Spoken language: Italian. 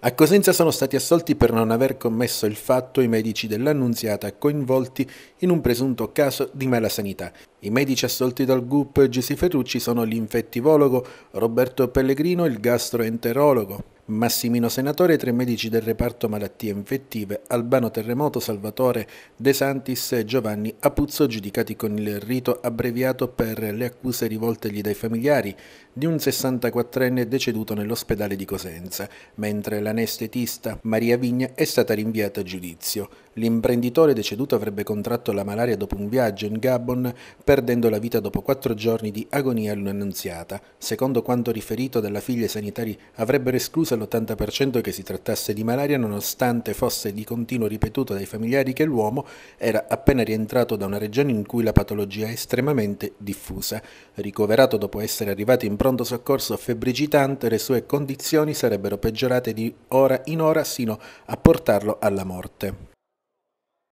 A Cosenza sono stati assolti per non aver commesso il fatto i medici dell'Annunziata coinvolti in un presunto caso di mala I medici assolti dal GUP Giuseppe Ferrucci sono l'infettivologo Roberto Pellegrino e il gastroenterologo Massimino Senatore e tre medici del reparto malattie infettive, Albano Terremoto, Salvatore De Santis e Giovanni Apuzzo, giudicati con il rito abbreviato per le accuse rivoltegli dai familiari di un 64enne deceduto nell'ospedale di Cosenza, mentre l'anestetista Maria Vigna è stata rinviata a giudizio. L'imprenditore deceduto avrebbe contratto la malaria dopo un viaggio in Gabon, perdendo la vita dopo quattro giorni di agonia all'annunziata. Secondo quanto riferito dalla figlia, i sanitari avrebbero escluso all'80% che si trattasse di malaria, nonostante fosse di continuo ripetuto dai familiari che l'uomo era appena rientrato da una regione in cui la patologia è estremamente diffusa. Ricoverato dopo essere arrivato in pronto soccorso febbricitante, le sue condizioni sarebbero peggiorate di ora in ora sino a portarlo alla morte.